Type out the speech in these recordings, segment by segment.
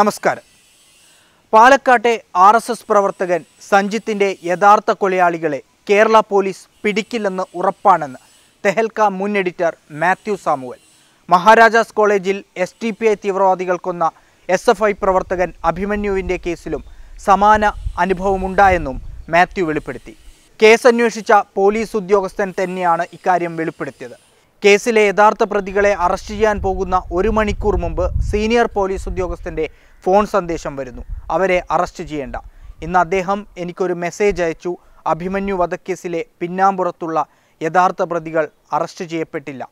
നമസ്കാരം പാലക്കാട്ടെ R S S പ്രവർത്തകൻ സഞ്ജിത്തിൻ്റെ യഥാർത്ഥ കൊലയാളികളെ കേരള പോലീസ് പിടിക്കില്ലെന്ന് ഉറപ്പാണെന്ന് തെഹൽക്ക മുൻ എഡിറ്റർ മാത്യു സാമുവൽ മഹാരാജാസ് കോളേജിൽ എസ് ടി പി ഐ തീവ്രവാദികൾ കൊന്ന എസ് എഫ് ഐ പ്രവർത്തകൻ അഭിമന്യുവിൻ്റെ കേസിലും സമാന അനുഭവമുണ്ടായെന്നും മാത്യു വെളിപ്പെടുത്തി കേസ് അന്വേഷിച്ച പോലീസ് ഉദ്യോഗസ്ഥൻ തന്നെയാണ് ഇക്കാര്യം വെളിപ്പെടുത്തിയത് കേസിലെ യഥാർത്ഥ പ്രതികളെ അറസ്റ്റ് ചെയ്യാൻ പോകുന്ന ഒരു മണിക്കൂർ മുമ്പ് സീനിയർ പോലീസ് ഉദ്യോഗസ്ഥൻ്റെ ഫോൺ സന്ദേശം വരുന്നു അവരെ അറസ്റ്റ് ചെയ്യേണ്ട ഇന്ന് അദ്ദേഹം എനിക്കൊരു മെസ്സേജ് അയച്ചു അഭിമന്യു വധക്കേസിലെ പിന്നാമ്പുറത്തുള്ള യഥാർത്ഥ പ്രതികൾ അറസ്റ്റ് ചെയ്യപ്പെട്ടില്ല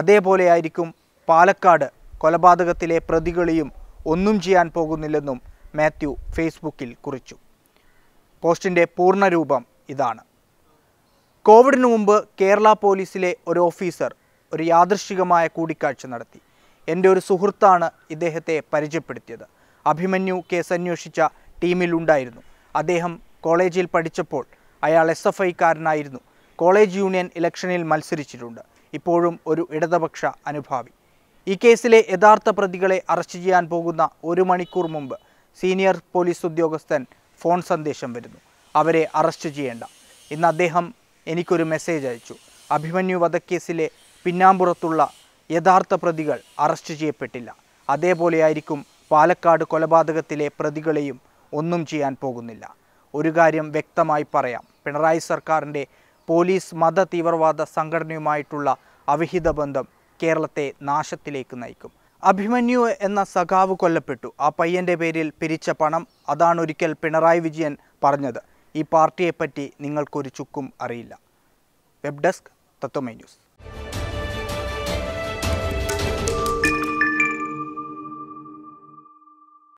അതേപോലെയായിരിക്കും പാലക്കാട് കൊലപാതകത്തിലെ പ്രതികളെയും ഒന്നും ചെയ്യാൻ പോകുന്നില്ലെന്നും മാത്യു ഫേസ്ബുക്കിൽ കുറിച്ചു പോസ്റ്റിൻ്റെ പൂർണ്ണരൂപം ഇതാണ് കോവിഡിനു മുമ്പ് കേരള പോലീസിലെ ഒരു ഓഫീസർ ഒരു യാദൃശികമായ കൂടിക്കാഴ്ച നടത്തി എൻ്റെ ഒരു സുഹൃത്താണ് ഇദ്ദേഹത്തെ പരിചയപ്പെടുത്തിയത് അഭിമന്യു കേസ് അന്വേഷിച്ച ടീമിലുണ്ടായിരുന്നു അദ്ദേഹം കോളേജിൽ പഠിച്ചപ്പോൾ അയാൾ എസ് എഫ് ഐക്കാരനായിരുന്നു കോളേജ് യൂണിയൻ ഇലക്ഷനിൽ മത്സരിച്ചിട്ടുണ്ട് ഇപ്പോഴും ഒരു ഇടതുപക്ഷ അനുഭാവി ഈ കേസിലെ യഥാർത്ഥ പ്രതികളെ അറസ്റ്റ് ചെയ്യാൻ പോകുന്ന ഒരു മണിക്കൂർ മുമ്പ് സീനിയർ പോലീസ് ഉദ്യോഗസ്ഥൻ ഫോൺ സന്ദേശം വരുന്നു അവരെ അറസ്റ്റ് ചെയ്യേണ്ട ഇന്ന് അദ്ദേഹം എനിക്കൊരു മെസ്സേജ് അയച്ചു അഭിമന്യു വധക്കേസിലെ പിന്നാമ്പുറത്തുള്ള യഥാർത്ഥ പ്രതികൾ അറസ്റ്റ് ചെയ്യപ്പെട്ടില്ല അതേപോലെയായിരിക്കും പാലക്കാട് കൊലപാതകത്തിലെ പ്രതികളെയും ഒന്നും ചെയ്യാൻ പോകുന്നില്ല ഒരു കാര്യം വ്യക്തമായി പറയാം പിണറായി സർക്കാരിൻ്റെ പോലീസ് മത തീവ്രവാദ സംഘടനയുമായിട്ടുള്ള അവിഹിത ബന്ധം കേരളത്തെ നാശത്തിലേക്ക് നയിക്കും അഭിമന്യു എന്ന സഖാവ് കൊല്ലപ്പെട്ടു ആ പയ്യൻ്റെ പേരിൽ പിരിച്ച പണം അതാണ് ഒരിക്കൽ പിണറായി വിജയൻ പറഞ്ഞത് ഈ പാർട്ടിയെപ്പറ്റി നിങ്ങൾക്കൊരു ചുക്കും അറിയില്ല വെബ് ഡെസ്ക് തത്വമൈ ന്യൂസ്